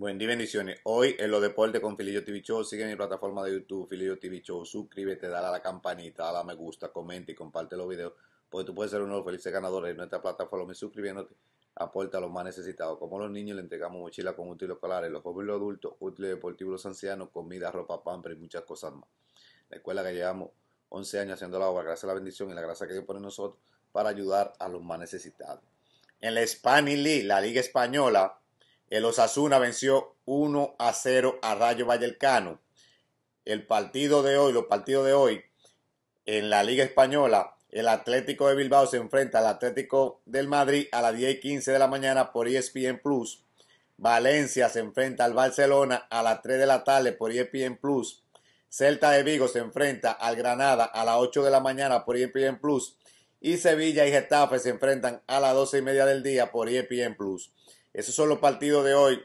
Buen día, bendiciones. Hoy en los deportes con Filillo TV Show. Sigue mi plataforma de YouTube, Filillo TV Show. Suscríbete, dale a la campanita, dale a me gusta, comenta y comparte los videos. Porque tú puedes ser uno de los felices ganadores de nuestra plataforma. Y suscribiéndote, aporta a los más necesitados. Como los niños, le entregamos mochilas con útiles escolares, los jóvenes y los adultos, útiles deportivos, los ancianos, comida, ropa, pamper y muchas cosas más. La escuela que llevamos 11 años haciendo la obra, gracias a la bendición y la gracia que Dios pone nosotros para ayudar a los más necesitados. En la Spanish League, la Liga Española el Osasuna venció 1 a 0 a Rayo Vallecano. El partido de hoy, los partidos de hoy, en la Liga Española, el Atlético de Bilbao se enfrenta al Atlético del Madrid a las 10 y 15 de la mañana por ESPN Plus. Valencia se enfrenta al Barcelona a las 3 de la tarde por ESPN Plus. Celta de Vigo se enfrenta al Granada a las 8 de la mañana por ESPN Plus. Y Sevilla y Getafe se enfrentan a las 12 y media del día por ESPN Plus. Esos son los partidos de hoy.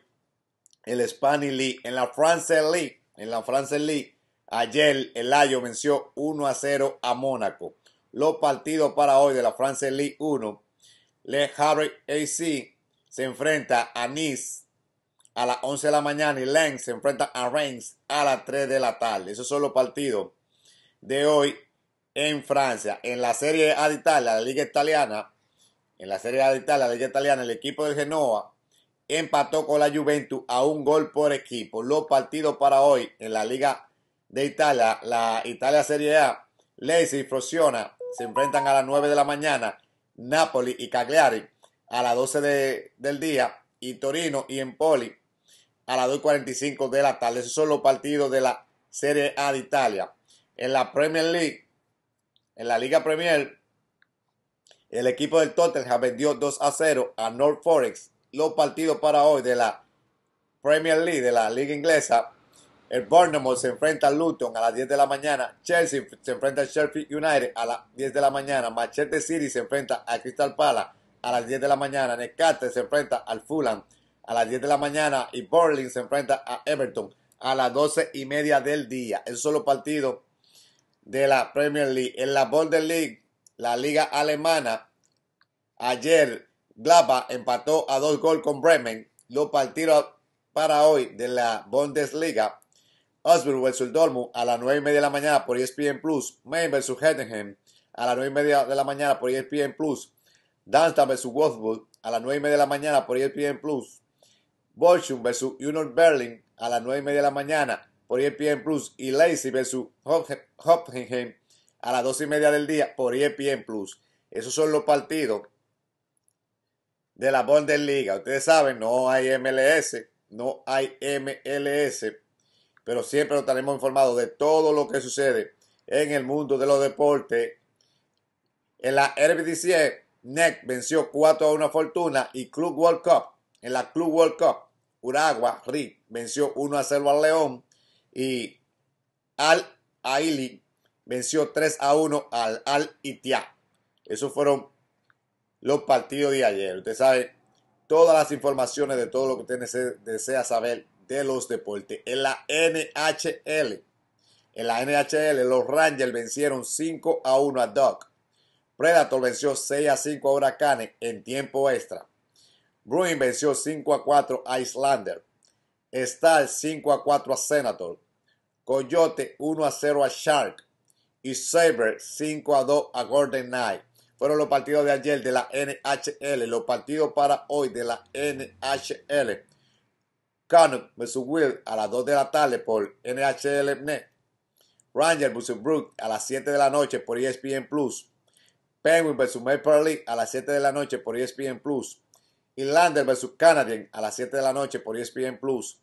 El Spanish League. En la France League. En la France League. Ayer el Ayo venció 1 a 0 a Mónaco. Los partidos para hoy de la France League 1. Le Havre AC se enfrenta a Nice a las 11 de la mañana y Lens se enfrenta a Reims a las 3 de la tarde. Esos son los partidos de hoy en Francia. En la Serie A de Italia, la Liga Italiana, en la Serie A de la Liga Italiana, el equipo de Genoa empató con la Juventus a un gol por equipo. Los partidos para hoy en la Liga de Italia, la Italia Serie A, Leipzig y Frosiona se enfrentan a las 9 de la mañana, Napoli y Cagliari a las 12 del día y Torino y Empoli a las 2.45 de la tarde. Esos son los partidos de la Serie A de Italia. En la Premier League, en la Liga Premier, el equipo del Tottenham vendió 2 a 0 a North Forex los partidos para hoy de la Premier League, de la Liga Inglesa. El Bournemouth se enfrenta a Luton a las 10 de la mañana. Chelsea se enfrenta a Sheffield United a las 10 de la mañana. Manchester City se enfrenta a Crystal Palace a las 10 de la mañana. Newcastle se enfrenta al Fulham a las 10 de la mañana. Y Burling se enfrenta a Everton a las 12 y media del día. Esos son los partidos de la Premier League. En la League, la liga alemana, ayer Gladbach empató a dos goles con Bremen. Los partidos para hoy de la Bundesliga. Osborne vs. Dortmund a las 9 y media de la mañana por ESPN Plus. Main vs. Hettenham a las 9 y media de la mañana por ESPN Plus. Darmstadt vs Wolfsburg a las 9 y media de la mañana por ESPN Plus. Bochum vs Union Berlin a las 9 y media de la mañana por ESPN Plus. Y Lacey vs. Hoffenheim a las 12 y media del día por ESPN Plus. Esos son los partidos de la Bundesliga. Ustedes saben, no hay MLS, no hay MLS, pero siempre lo estaremos informados de todo lo que sucede en el mundo de los deportes. En la RBDC, NEC venció 4 a 1 a Fortuna y Club World Cup. En la Club World Cup, Uragua, RIC venció 1 a 0 al León y Al Aili venció 3 a 1 al Al Itia. Esos fueron los partidos de ayer. Usted sabe todas las informaciones de todo lo que usted desea, saber de los deportes en la NHL. En la NHL, los Rangers vencieron 5 a 1 a Duck. Predator venció 6 a 5 a Huracanes en tiempo extra. Bruin venció 5 a 4 a Islander. Star 5 a 4 a Senator. Coyote 1 a 0 a Shark. Y Saber 5 a 2 a Golden Knight fueron los partidos de ayer de la NHL. Los partidos para hoy de la NHL. Canuck vs. Will a las 2 de la tarde por NHL Net. Ranger vs. Brook a las 7 de la noche por ESPN Plus. Penguin vs. Maple League a las 7 de la noche por ESPN Plus. Inlander vs. Canadian a las 7 de la noche por ESPN Plus.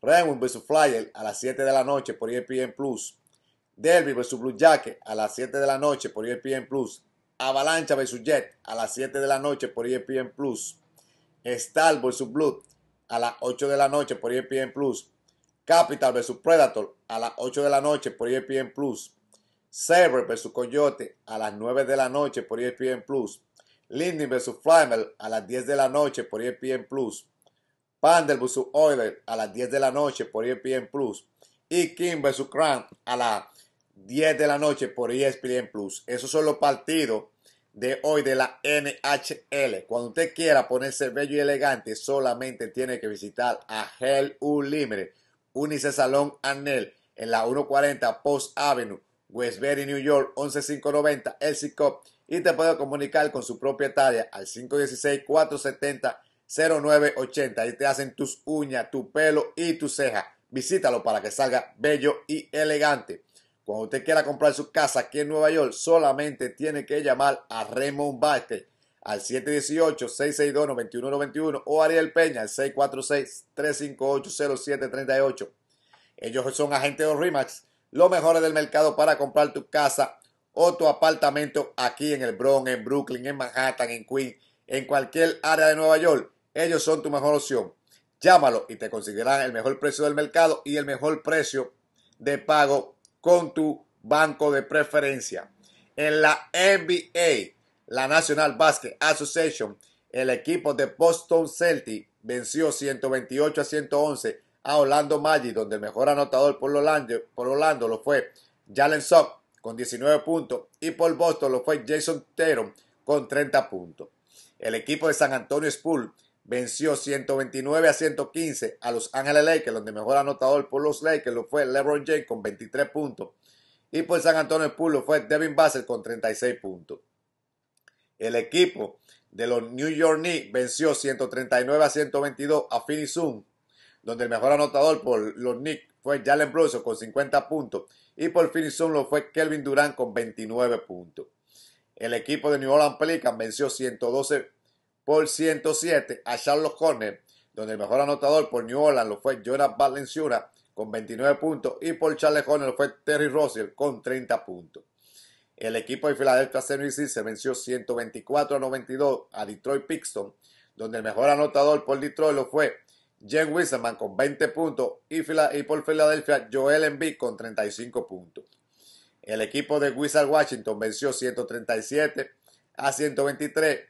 Penguin vs. Flyer a las 7 de la noche por ESPN Plus. Derby vs. Blue Jacket a las 7 de la noche por ESPN Plus. Avalancha vs Jet a las 7 de la noche por ESPN Plus. Star vs Blood a las 8 de la noche por ESPN Plus. Capital vs Predator a las 8 de la noche por ESPN Plus. Sabre vs Coyote a las 9 de la noche por ESPN Plus. Lindy vs Flamel a las 10 de la noche por ESPN Plus. Pandel vs Oiler a las 10 de la noche por ESPN Plus. Y King vs Crank a las 10 de la noche por ESPN Plus. Esos son los partidos de hoy de la NHL. Cuando usted quiera ponerse bello y elegante, solamente tiene que visitar a Hell Unlimited, Unice Salón Anel, en la 140 Post Avenue, Westbury, New York, 11590, El CICOP. Y te puede comunicar con su propietaria al 516-470-0980. Ahí te hacen tus uñas, tu pelo y tu ceja. Visítalo para que salga bello y elegante. Cuando usted quiera comprar su casa aquí en Nueva York, solamente tiene que llamar a Raymond baste al 718-662-9191 o Ariel Peña al 646-358-0738. Ellos son agentes de REMAX, los mejores del mercado para comprar tu casa o tu apartamento aquí en el Bronx, en Brooklyn, en Manhattan, en Queens, en cualquier área de Nueva York. Ellos son tu mejor opción. Llámalo y te conseguirán el mejor precio del mercado y el mejor precio de pago con tu banco de preferencia. En la NBA, la National Basket Association, el equipo de Boston Celtics venció 128 a 111 a Orlando Magic, donde el mejor anotador por Orlando, por lo fue Jalen Sock con 19 puntos y por Boston lo fue Jason Tatum con 30 puntos. El equipo de San Antonio Spurs venció 129 a 115 a Los Ángeles Lakers, donde mejor anotador por los Lakers lo fue LeBron James con 23 puntos. Y por San Antonio Spurs lo fue Devin Bassett con 36 puntos. El equipo de los New York Knicks venció 139 a 122 a Phoenix Suns, donde el mejor anotador por los Knicks fue Jalen Brunson con 50 puntos. Y por Phoenix Suns lo fue Kelvin Durant con 29 puntos. El equipo de New Orleans Pelicans venció 112 por 107 a Charles Horner, donde el mejor anotador por New Orleans lo fue Jonas Valenciura con 29 puntos y por Charles Horner lo fue Terry Russell con 30 puntos. El equipo de Philadelphia 76 se venció 124 a 92 a Detroit Pixton, donde el mejor anotador por Detroit lo fue Jen Wiseman con 20 puntos y, por Filadelfia Joel Embiid con 35 puntos. El equipo de Wizard Washington venció 137 a 123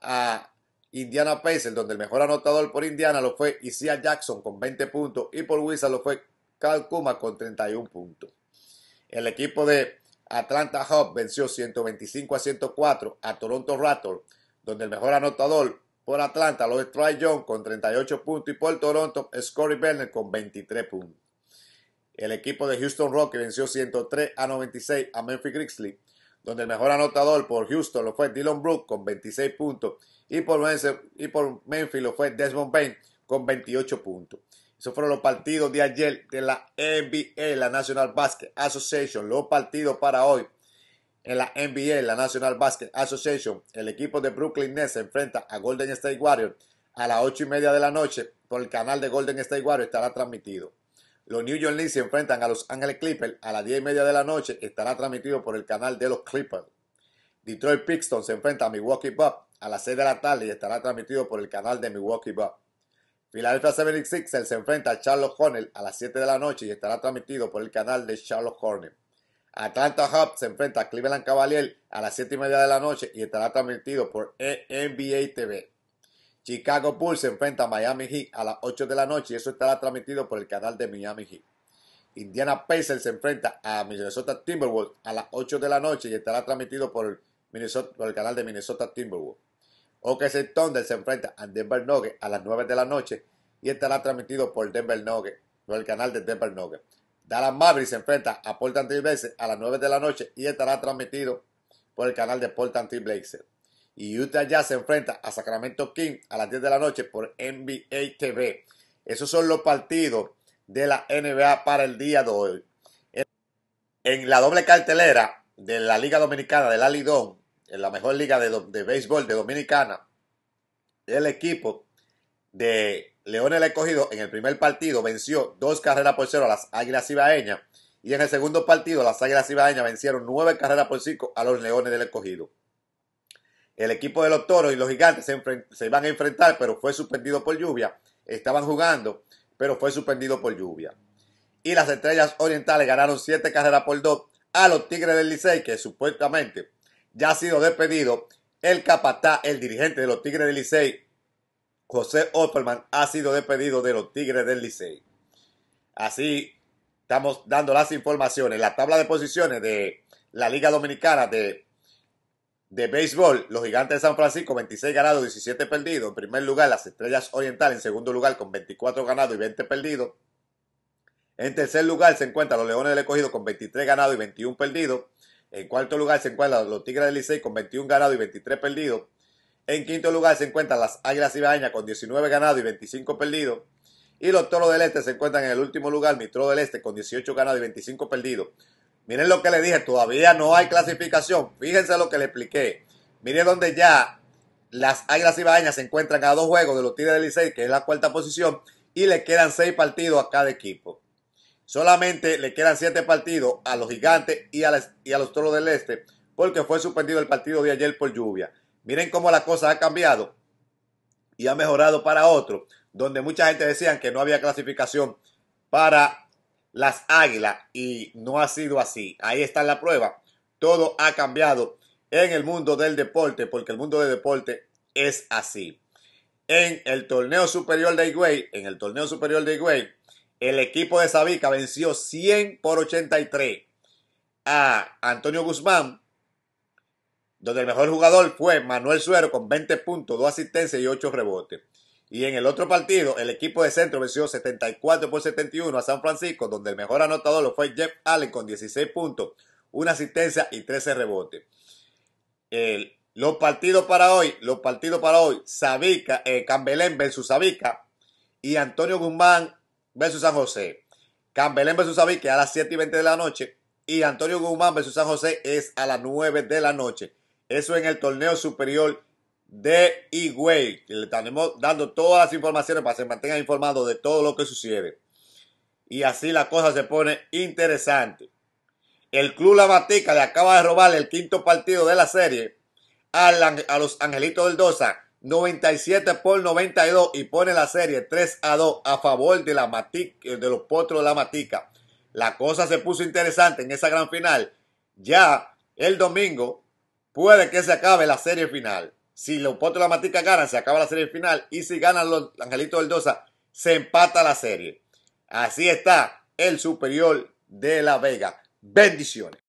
a Indiana Pacers, donde el mejor anotador por Indiana lo fue Isaiah Jackson con 20 puntos y por Wizard lo fue Cal Kuma con 31 puntos. El equipo de Atlanta Hawks venció 125 a 104 a Toronto Raptors, donde el mejor anotador por Atlanta lo es Troy Young con 38 puntos y por Toronto Scottie Bennett con 23 puntos. El equipo de Houston Rockets venció 103 a 96 a Memphis Grizzlies donde el mejor anotador por Houston lo fue Dylan Brook con 26 puntos y por, y por Memphis lo fue Desmond Bain con 28 puntos. Esos fueron los partidos de ayer de la NBA, la National Basket Association. Los partidos para hoy en la NBA, la National Basket Association. El equipo de Brooklyn Nets se enfrenta a Golden State Warriors a las 8 y media de la noche por el canal de Golden State Warriors. Estará transmitido. Los New York Knicks se enfrentan a Los Angeles Clippers a las 10 y media de la noche. Estará transmitido por el canal de los Clippers. Detroit Pistons se enfrenta a Milwaukee Bucks a las 6 de la tarde y estará transmitido por el canal de Milwaukee Bucks. Philadelphia 76ers se enfrenta a Charlotte Hornets a las 7 de la noche y estará transmitido por el canal de Charlotte Hornets. Atlanta Hub se enfrenta a Cleveland Cavaliers a las 7 y media de la noche y estará transmitido por e NBA TV. Chicago Bulls se enfrenta a Miami Heat a las 8 de la noche y eso estará transmitido por el canal de Miami Heat. Indiana Pacers se enfrenta a Minnesota Timberwolves a las 8 de la noche y estará transmitido por el, Minnesota, canal de Minnesota Timberwolves. OKC Thunder se enfrenta a Denver Nuggets a las 9 de la noche y estará transmitido por Denver Nuggets, por el canal de Denver Nuggets. Dallas Mavericks se enfrenta a Portland Trail a las 9 de la noche y estará transmitido por el canal de Portland Trail y Utah Jazz se enfrenta a Sacramento King a las 10 de la noche por NBA TV. Esos son los partidos de la NBA para el día de hoy. En la doble cartelera de la Liga Dominicana, de la Lidón, en la mejor liga de, béisbol de Dominicana, el equipo de Leones el Escogido en el primer partido venció dos carreras por cero a las Águilas Ibaeñas y en el segundo partido las Águilas Ibaeñas vencieron nueve carreras por cinco a los Leones del Escogido. El equipo de los toros y los gigantes se, iban a enfrentar, pero fue suspendido por lluvia. Estaban jugando, pero fue suspendido por lluvia. Y las estrellas orientales ganaron 7 carreras por 2 a los Tigres del Licey, que supuestamente ya ha sido despedido. El capatá, el dirigente de los Tigres del Licey, José Opperman, ha sido despedido de los Tigres del Licey. Así estamos dando las informaciones. La tabla de posiciones de la Liga Dominicana de de béisbol, los gigantes de San Francisco, 26 ganados, 17 perdidos. En primer lugar, las estrellas orientales. En segundo lugar, con 24 ganados y 20 perdidos. En tercer lugar se encuentran los Leones del Escogido con 23 ganados y 21 perdidos. En cuarto lugar se encuentran los Tigres del Licey con 21 ganados y 23 perdidos. En quinto lugar se encuentran las Águilas Ibañas con 19 ganados y 25 perdidos. Y los Toros del Este se encuentran en el último lugar, Mitro del Este con 18 ganados y 25 perdidos. Miren lo que le dije, todavía no hay clasificación. Fíjense lo que le expliqué. Miren donde ya las Águilas bañas se encuentran a dos juegos de los Tigres del Licey, que es la cuarta posición, y le quedan seis partidos a cada equipo. Solamente le quedan siete partidos a los Gigantes y a, los Toros del Este, porque fue suspendido el partido de ayer por lluvia. Miren cómo la cosa ha cambiado y ha mejorado para otro, donde mucha gente decían que no había clasificación para las águilas y no ha sido así. Ahí está la prueba. Todo ha cambiado en el mundo del deporte porque el mundo del deporte es así. En el torneo superior de Higüey, en el torneo superior de Higüey, el equipo de Sabica venció 100 por 83 a Antonio Guzmán, donde el mejor jugador fue Manuel Suero con 20 puntos, 2 asistencias y 8 rebotes. Y en el otro partido, el equipo de centro venció 74 por 71 a San Francisco, donde el mejor anotador lo fue Jeff Allen con 16 puntos, una asistencia y 13 rebotes. los partidos para hoy, los partidos para hoy, Sabica, eh, Cambelén versus Sabica y Antonio Guzmán versus San José. Cambelén versus Sabica a las 7 y 20 de la noche y Antonio Guzmán versus San José es a las 9 de la noche. Eso en el torneo superior de que Le estaremos dando todas las informaciones para que se mantenga informado de todo lo que sucede. Y así la cosa se pone interesante. El Club La Matica le acaba de robar el quinto partido de la serie a los Angelitos del Dosa 97 por 92 y pone la serie 3 a 2 a favor de, la eh, de los potros de la matica. La cosa se puso interesante en esa gran final. Ya el domingo puede que se acabe la serie final. Si Leopoldo de la Matica ganan, se acaba la serie final. Y si ganan los Angelitos Dosa, se empata la serie. Así está el superior de La Vega. Bendiciones.